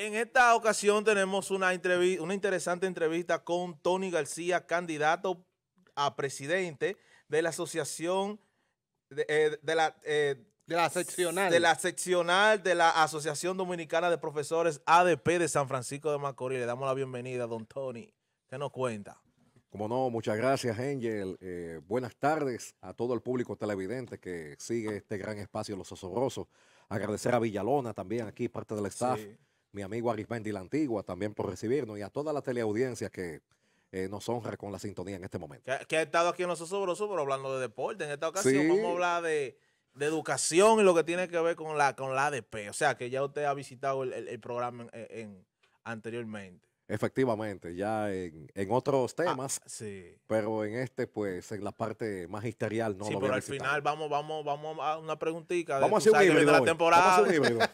En esta ocasión tenemos una, una interesante entrevista con Tony García, candidato a presidente de la Asociación de, eh, eh, la... seccional. De la seccional de la Asociación Dominicana de Profesores ADP de San Francisco de Macorís. Le damos la bienvenida, don Tony. ¿Qué nos cuenta? Como no, muchas gracias, Angel. Eh, buenas tardes a todo el público televidente que sigue este gran espacio Los Osobrosos. Agradecer a Villalona también, aquí parte del staff mi amigo Arizmendi, la Antigua también por recibirnos y a toda la teleaudiencia que eh, nos honra con la sintonía en este momento. Que, ha estado aquí en los pero hablando de deporte. En esta ocasión vamos a hablar de, educación y lo que tiene que ver con la, con la ADP. O sea, que ya usted ha visitado el, programa en, anteriormente. Efectivamente, ya en, otros ah, temas, sí. pero en este, pues, en la parte magisterial, no. Sí, pero al final vamos, vamos, vamos a una preguntita. Vamos a hacer un híbrido. La temporada.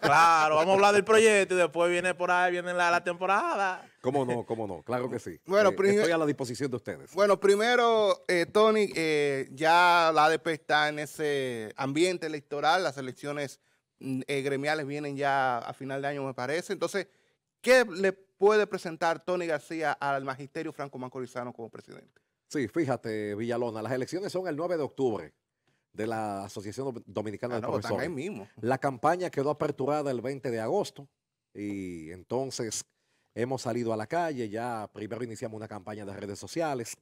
claro, vamos a hablar del proyecto y después viene por ahí, viene la, temporada. Cómo no, cómo no, claro que sí. Bueno, eh, estoy a la disposición de ustedes. Bueno, primero, eh, Tony, eh, ya la ADP está en ese ambiente electoral, las elecciones mm, gremiales vienen ya a final de año, me parece. Entonces, ¿qué le puede presentar Tony García al magisterio Franco Mancorizano como presidente? Sí, fíjate, Villalona, las elecciones son el 9 de octubre de la Asociación Dominicana ah, de Profesores. La campaña quedó aperturada el 20 de agosto y entonces hemos salido a la calle, ya primero iniciamos una campaña de redes sociales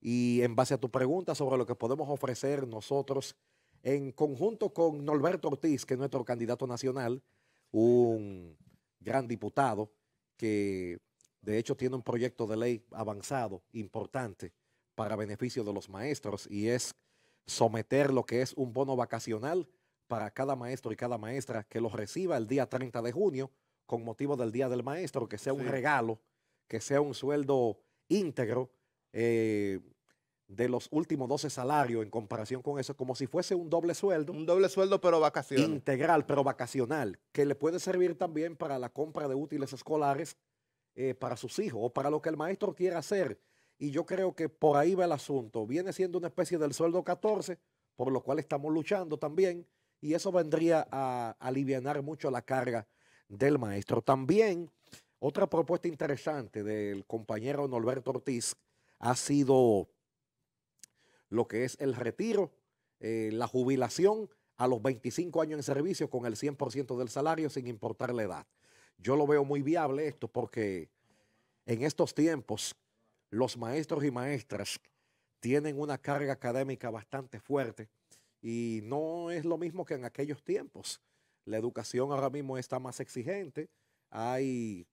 y en base a tu pregunta sobre lo que podemos ofrecer nosotros en conjunto con Norberto Ortiz, que es nuestro candidato nacional, un gran diputado que de hecho tiene un proyecto de ley avanzado, importante, para beneficio de los maestros, y es someter lo que es un bono vacacional para cada maestro y cada maestra que lo reciba el día 30 de junio con motivo del Día del Maestro, que sea un regalo, que sea un sueldo íntegro, eh, de los últimos 12 salarios en comparación con eso, como si fuese un doble sueldo. Un doble sueldo, pero vacacional. Integral, pero vacacional, que le puede servir también para la compra de útiles escolares eh, para sus hijos o para lo que el maestro quiera hacer. Y yo creo que por ahí va el asunto. Viene siendo una especie del sueldo 14, por lo cual estamos luchando también, y eso vendría a, a aliviar mucho la carga del maestro. También, otra propuesta interesante del compañero Norberto Ortiz ha sido lo que es el retiro, eh, la jubilación a los 25 años en servicio con el 100% del salario sin importar la edad. Yo lo veo muy viable esto porque en estos tiempos los maestros y maestras tienen una carga académica bastante fuerte y no es lo mismo que en aquellos tiempos. La educación ahora mismo está más exigente, hay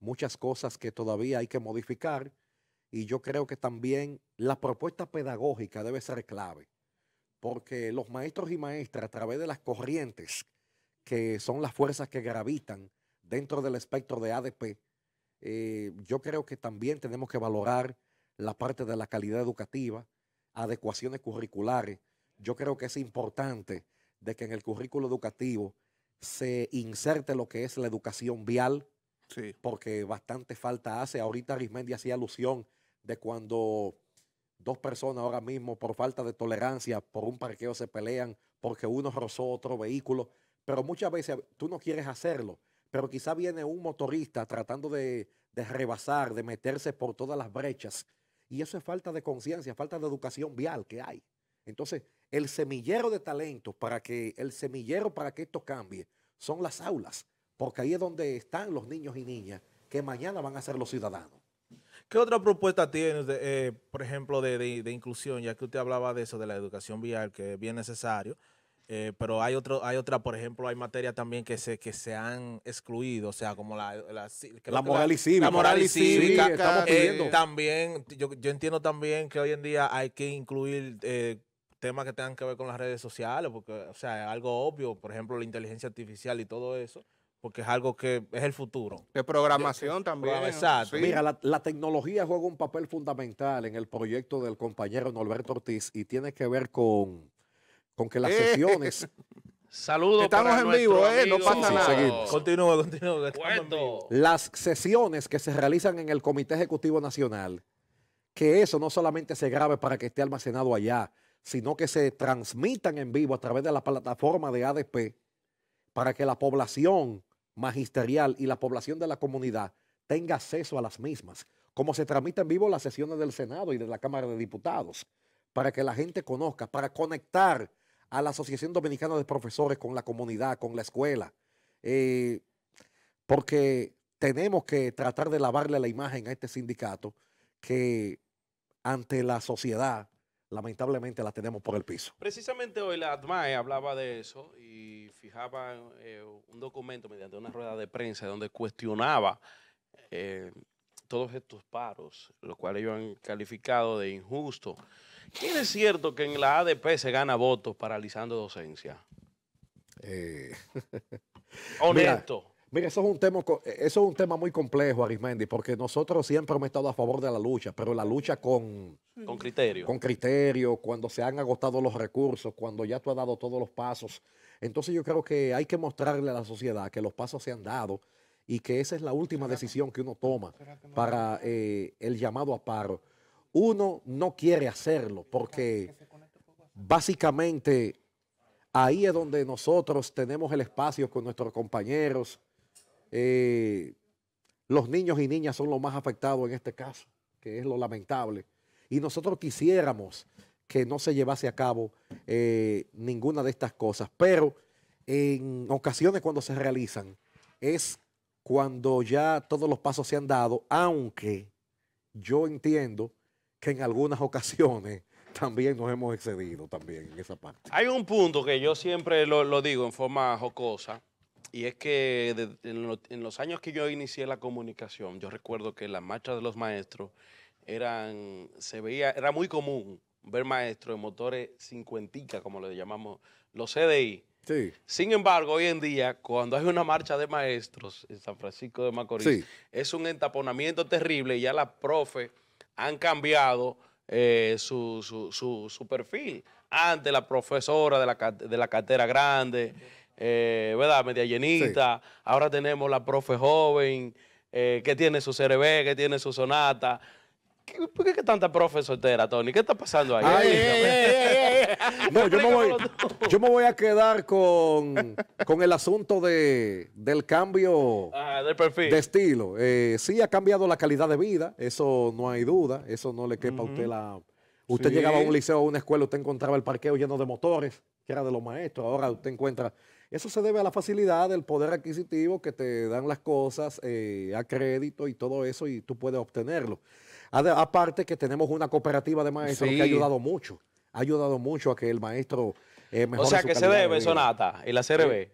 muchas cosas que todavía hay que modificar y yo creo que también la propuesta pedagógica debe ser clave, porque los maestros y maestras a través de las corrientes que son las fuerzas que gravitan dentro del espectro de ADP, eh, yo creo que también tenemos que valorar la parte de la calidad educativa, adecuaciones curriculares. Yo creo que es importante de que en el currículo educativo se inserte lo que es la educación vial, porque bastante falta hace. Ahorita Arismendi hacía alusión de cuando dos personas ahora mismo por falta de tolerancia, por un parqueo se pelean, porque uno rozó otro vehículo, pero muchas veces tú no quieres hacerlo, pero quizá viene un motorista tratando de, de rebasar, de meterse por todas las brechas, y eso es falta de conciencia, falta de educación vial que hay. Entonces, el semillero de talentos para que el semillero para que esto cambie son las aulas, porque ahí es donde están los niños y niñas que mañana van a ser los ciudadanos. ¿Qué otra propuesta tienes, eh, por ejemplo, de, inclusión? Ya que usted hablaba de eso, de la educación vial, que es bien necesario, eh, pero hay otro, hay otra, por ejemplo, hay materias también que se, que se han excluido, o sea, como la, la, moral y cívica. La moral y cívica. estamos eh, también, yo, yo, entiendo también que hoy en día hay que incluir temas que tengan que ver con las redes sociales, porque, o sea, algo obvio, por ejemplo, la inteligencia artificial y todo eso porque es algo que es el futuro. De programación también. Mira, la, tecnología juega un papel fundamental en el proyecto del compañero Norberto Ortiz y tiene que ver con, que las eh. sesiones... Saludos. Estamos en vivo, eh, no pasa nada. Continúa, continúa. Las sesiones que se realizan en el Comité Ejecutivo Nacional, que eso no solamente se grabe para que esté almacenado allá, sino que se transmitan en vivo a través de la plataforma de ADP para que la población magisterial y la población de la comunidad tenga acceso a las mismas, como se tramita en vivo las sesiones del Senado y de la Cámara de Diputados, para que la gente conozca, para conectar a la Asociación Dominicana de Profesores con la comunidad, con la escuela, eh, porque tenemos que tratar de lavarle la imagen a este sindicato que ante la sociedad lamentablemente la tenemos por el piso. Precisamente hoy la ADMAE hablaba de eso y fijaba eh, un documento mediante una rueda de prensa donde cuestionaba eh, todos estos paros, los cuales ellos han calificado de injusto. ¿Quién es cierto que en la ADP se gana votos paralizando docencia? Eh, Honesto. Mira, eso es un tema, eh, es un tema muy complejo, Arismendi, porque nosotros siempre hemos estado a favor de la lucha, pero la lucha con, con criterio. Con criterio, cuando se han agotado los recursos, cuando ya tú has dado todos los pasos. Entonces yo creo que hay que mostrarle a la sociedad que los pasos se han dado y que esa es la última decisión que uno toma para eh, el llamado a paro. Uno no quiere hacerlo porque básicamente ahí es donde nosotros tenemos el espacio con nuestros compañeros eh, los niños y niñas son los más afectados en este caso, que es lo lamentable. Y nosotros quisiéramos que no se llevase a cabo eh, ninguna de estas cosas, pero en ocasiones cuando se realizan es cuando ya todos los pasos se han dado, aunque yo entiendo que en algunas ocasiones también nos hemos excedido también en esa parte. Hay un punto que yo siempre lo, lo digo en forma jocosa, y es que en, los años que yo inicié la comunicación, yo recuerdo que las marchas de los maestros eran, se veía, era muy común ver maestros en motores cincuentica, como le llamamos, los CDI. Sí. Sin embargo, hoy en día, cuando hay una marcha de maestros en San Francisco de Macorís, es un entaponamiento terrible y ya las profe han cambiado eh, su, perfil. Antes la profesora de la, de cartera grande. Eh, ¿verdad? Media llenita. Ahora tenemos la profe joven, eh, que tiene su CRB, que tiene su sonata. ¿Por qué, tanta profe soltera, Tony? ¿Qué está pasando ahí? Eh, yo me, voy, yo me, voy, a quedar con, con el asunto de, del cambio de estilo. sí ha cambiado la calidad de vida, eso no hay duda, eso no le quepa a usted la... Usted llegaba a un liceo, a una escuela, usted encontraba el parqueo lleno de motores, que era de los maestros. Ahora usted encuentra eso se debe a la facilidad del poder adquisitivo que te dan las cosas eh, a crédito y todo eso y tú puedes obtenerlo. aparte que tenemos una cooperativa de maestros que ha ayudado mucho, ha ayudado mucho a que el maestro eh, mejore O sea, que se debe, Sonata, y la CRB.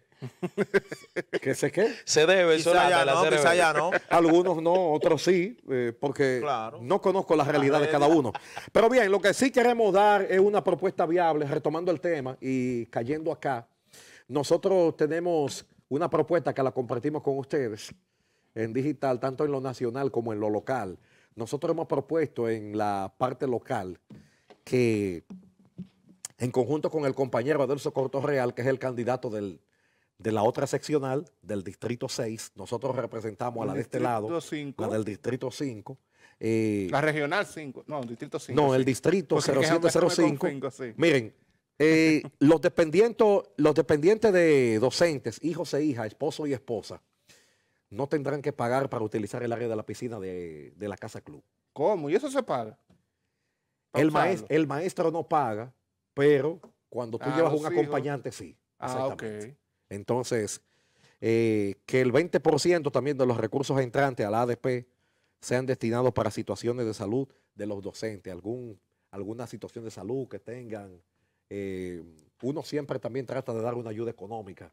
¿Qué sé qué? Se debe Sonata y la CRB. Algunos no, otros sí, eh, porque no conozco la realidad de cada uno. Pero bien, lo que sí queremos dar es una propuesta viable, retomando el tema y cayendo acá nosotros tenemos una propuesta que la compartimos con ustedes en digital, tanto en lo nacional como en lo local. Nosotros hemos propuesto en la parte local que en conjunto con el compañero Adelso Cortorreal, que es el candidato de la otra seccional del Distrito 6, nosotros representamos a la de este lado, la del Distrito 5. Eh, la regional 5, no, el Distrito 5. No, el Distrito 0705. Miren, eh, los, dependientes, los dependientes de docentes, hijos e hijas, esposo y esposa, no tendrán que pagar para utilizar el área de la piscina de, la casa club. ¿Cómo? ¿Y eso se paga? El, maestro no paga, pero cuando tú llevas un acompañante, sí. Ah, Entonces, eh, que el 20% también de los recursos entrantes a la ADP sean destinados para situaciones de salud de los docentes, algún, alguna situación de salud que tengan eh, uno siempre también trata de dar una ayuda económica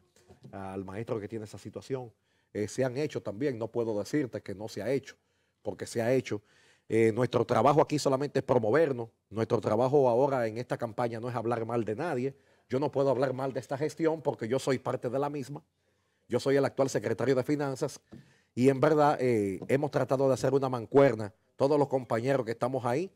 al maestro que tiene esa situación. Eh, se han hecho también, no puedo decirte que no se ha hecho, porque se ha hecho. Eh, nuestro trabajo aquí solamente es promovernos. Nuestro trabajo ahora en esta campaña no es hablar mal de nadie. Yo no puedo hablar mal de esta gestión porque yo soy parte de la misma. Yo soy el actual secretario de Finanzas y en verdad hemos tratado de hacer una mancuerna, todos los compañeros que estamos ahí,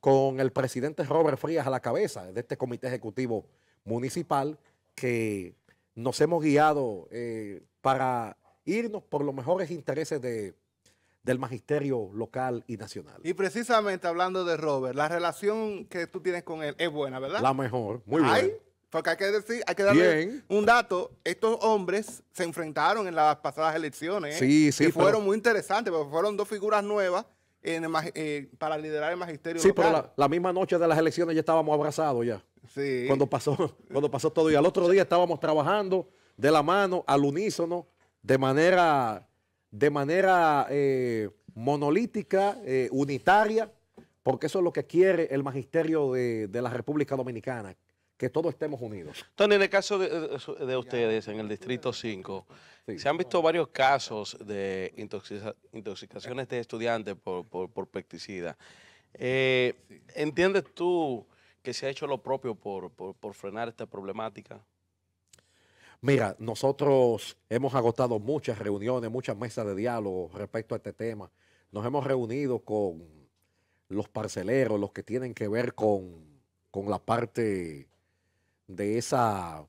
con el presidente Robert Frías a la cabeza de este comité ejecutivo municipal que nos hemos guiado eh, para irnos por los mejores intereses de, del magisterio local y nacional. Y precisamente hablando de Robert, la relación que tú tienes con él es buena, ¿verdad? La mejor, muy buena. Porque hay que decir, hay que darle un dato. Estos hombres se enfrentaron en las pasadas elecciones. y ¿eh? fueron muy interesantes, porque fueron dos figuras nuevas en el, eh, para liderar el magisterio. Sí, pero la, misma noche de las elecciones ya estábamos abrazados ya. Sí. Cuando pasó, cuando pasó todo. Y al otro día estábamos trabajando de la mano, al unísono, de manera, de manera eh, monolítica, eh, unitaria, porque eso es lo que quiere el magisterio de, de la República Dominicana, que todos estemos unidos. Tony, en el caso de, ustedes, en el Distrito 5, se han visto varios casos de intoxicaciones de estudiantes por, por, eh, ¿Entiendes tú que se ha hecho lo propio por, frenar esta problemática? Mira, nosotros hemos agotado muchas reuniones, muchas mesas de diálogo respecto a este tema. Nos hemos reunido con los parceleros, los que tienen que ver con, con la parte de esa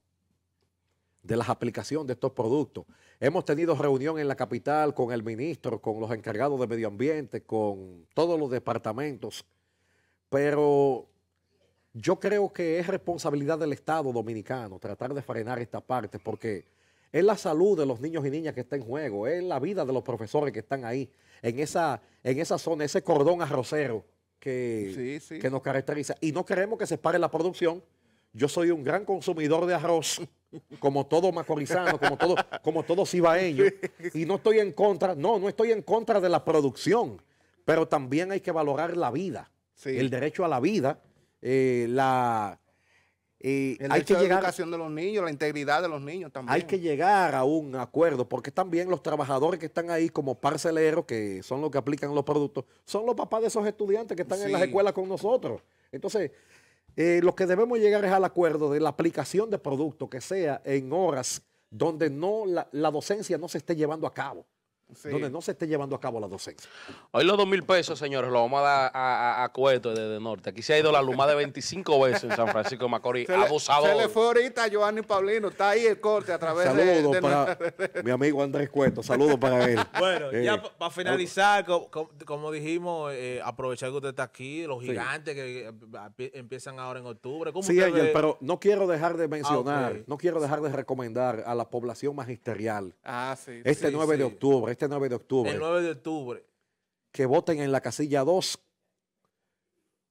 de las aplicaciones de estos productos. Hemos tenido reunión en la capital con el ministro, con los encargados de medio ambiente, con todos los departamentos, pero yo creo que es responsabilidad del Estado dominicano tratar de frenar esta parte, porque es la salud de los niños y niñas que está en juego, es la vida de los profesores que están ahí, en esa, en zona, ese cordón arrocero que, que nos caracteriza. Y no queremos que se pare la producción yo soy un gran consumidor de arroz, como todo macorizano, como todo, como todo cibaeño, y no estoy en contra, no, no estoy en contra de la producción, pero también hay que valorar la vida, el derecho a la vida, eh, la... Eh, hay que llegar, educación de los niños, la integridad de los niños también. Hay que llegar a un acuerdo, porque también los trabajadores que están ahí como parceleros, que son los que aplican los productos, son los papás de esos estudiantes que están en las escuelas con nosotros. Entonces, eh, lo que debemos llegar es al acuerdo de la aplicación de producto que sea en horas donde no la docencia no se esté llevando a cabo donde no se esté llevando a cabo la docencia. Hoy los dos mil pesos, señores, lo vamos a dar a, Cueto desde Norte. Aquí se ha ido la luma de 25 veces en San Francisco de Macorís, abusado. Se le fue ahorita a Paulino, está ahí el corte a través de... para mi amigo Andrés Cueto, saludos para él. Bueno, eh, ya para finalizar, como, dijimos, eh, aprovechar que usted está aquí, los gigantes que eh, empiezan ahora en octubre. sí, pero no quiero dejar de mencionar, ah, no quiero dejar de recomendar a la población magisterial ah, este 9 de octubre, 9 este de octubre. El 9 de octubre. Que voten en la casilla 2.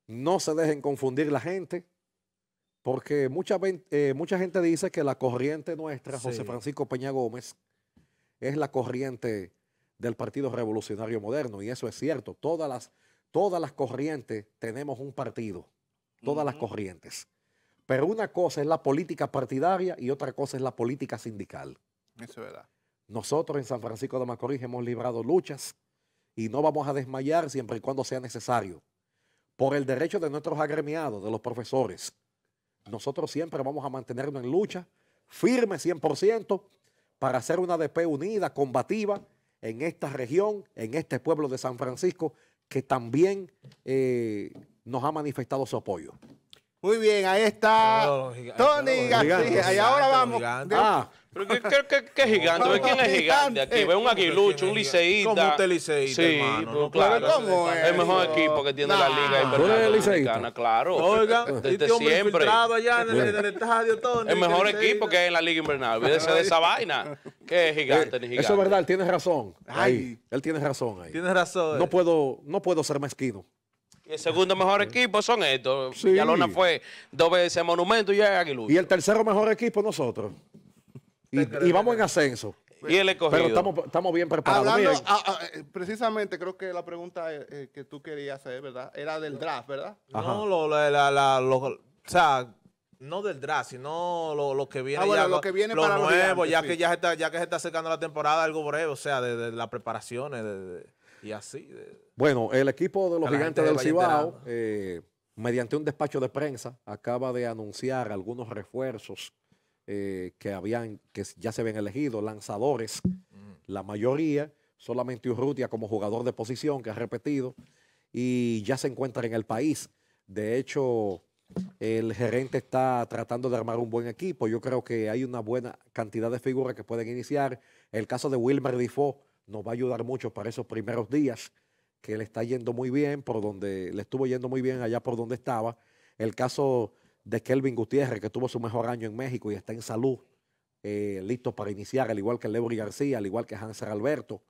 No se dejen confundir la gente. Porque mucha, eh, mucha gente dice que la corriente nuestra, José Francisco Peña Gómez, es la corriente del Partido Revolucionario Moderno. Y eso es cierto. Todas las, todas las corrientes tenemos un partido. Todas las corrientes. Pero una cosa es la política partidaria y otra cosa es la política sindical. Eso es verdad. Nosotros en San Francisco de Macorís hemos librado luchas y no vamos a desmayar siempre y cuando sea necesario. Por el derecho de nuestros agremiados, de los profesores, nosotros siempre vamos a mantenernos en lucha, firme 100%, para hacer una DP unida, combativa, en esta región, en este pueblo de San Francisco, que también eh, nos ha manifestado su apoyo. Muy bien, ahí está Tony García. Y ahora vamos. ¿qué, qué, gigante? ¿Quién es gigante, aquí? Ve un aguilucho, un liceíta ¿Cómo usted liceísta, Sí, hermano? Pues, claro. ¿Cómo es? El mejor equipo que tiene la liga ¿Tú eres liceíta? Claro. Oiga, desde este siempre. allá el, estadio, El mejor equipo que hay en la liga invernal. Olvídese de esa vaina. Que es gigante, eh, Eso es verdad, él tiene razón. Él tiene razón ahí. razón. No eh. puedo, no puedo ser mezquino. El segundo mejor equipo son estos. Sí. Yalona fue dos veces Monumento y Aguilucho. Y el tercero mejor equipo nosotros. Y, vamos en ascenso. Y el Pero estamos, bien preparados. Eh, precisamente creo que la pregunta eh, eh, que tú querías hacer, ¿verdad? Era del draft, ¿verdad? No, lo, la, la, o sea, no del draft, sino lo, ah, que viene lo, que viene para nuevo, ya que se está, ya que se está acercando la temporada, algo breve, o sea, de, de las preparaciones y así. Bueno, el equipo de los gigantes del Cibao, mediante un despacho de prensa, acaba de anunciar algunos refuerzos eh, que, habían, que ya se habían elegido, lanzadores, mm. la mayoría, solamente Urrutia como jugador de posición que ha repetido y ya se encuentra en el país. De hecho, el gerente está tratando de armar un buen equipo. Yo creo que hay una buena cantidad de figuras que pueden iniciar. El caso de Wilmer Difo nos va a ayudar mucho para esos primeros días, que le está yendo muy bien, por donde le estuvo yendo muy bien allá por donde estaba. El caso de Kelvin Gutiérrez, que tuvo su mejor año en México y está en salud, eh, listo para iniciar, al igual que Leury García, al igual que Hanser Alberto.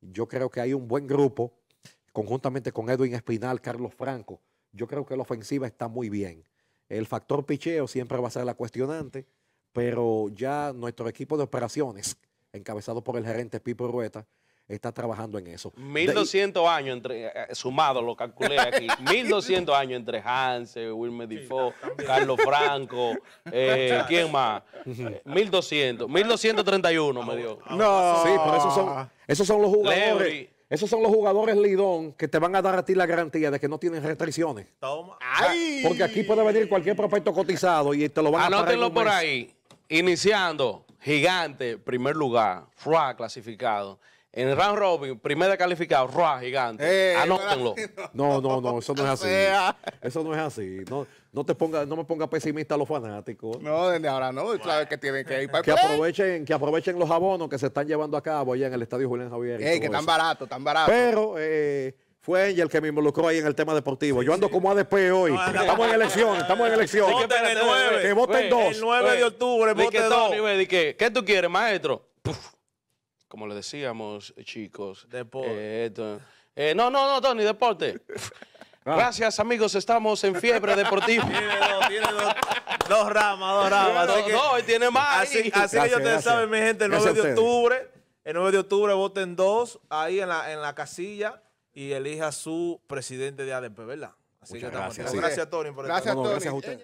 Yo creo que hay un buen grupo, conjuntamente con Edwin Espinal, Carlos Franco. Yo creo que la ofensiva está muy bien. El factor picheo siempre va a ser la cuestionante, pero ya nuestro equipo de operaciones, encabezado por el gerente Pipo Rueta, está trabajando en eso. 1200 años entre, eh, eh, sumado, lo calculé aquí, 1200 años entre Hans Wilmer Defoe, Carlos Franco, eh, ¿quién más? 1200, 1231 me dio. No, sí, pero esos son, esos son los jugadores. Esos son los jugadores Lidón que te van a dar a ti la garantía de que no tienen restricciones. Toma. Ah, porque aquí puede venir cualquier prospecto cotizado y te lo van a a Anótenlo por ahí. Iniciando, gigante, primer lugar, FRA clasificado en round robin, primera calificado, ¡ruah! gigante. Eh, Anótenlo. No, no, no, eso no es así. Eso no es así. No, no te no me ponga pesimista a los fanáticos. No, desde ahora no, Sabes que tienen que ir para que aprovechen, que aprovechen los abonos que se están llevando a cabo allá en el Estadio Julián Javier. que tan barato, tan barato. Pero eh, fue Angel que me involucró ahí en el tema deportivo. Yo ando como ADP hoy. estamos en elección, estamos en elección. que voten el 9. Que voten dos. El 9 de octubre, voten dos. ¿Qué tú quieres, maestro? como le decíamos, chicos. Deporte. Eh, eh, no, no, no, Tony, deporte. Ah. Gracias, amigos. Estamos en fiebre deportiva. tiene dos, tiene dos, dos ramas, dos ramas. Así no, que, tiene más. Así, así que ya ustedes saben, mi gente, el 9 de octubre, el 9 de octubre voten dos ahí en la, en la casilla y elija su presidente de ADP, ¿verdad? Así Muchas que gracias. gracias, Tony, por Gracias, Tony. Gracias a usted.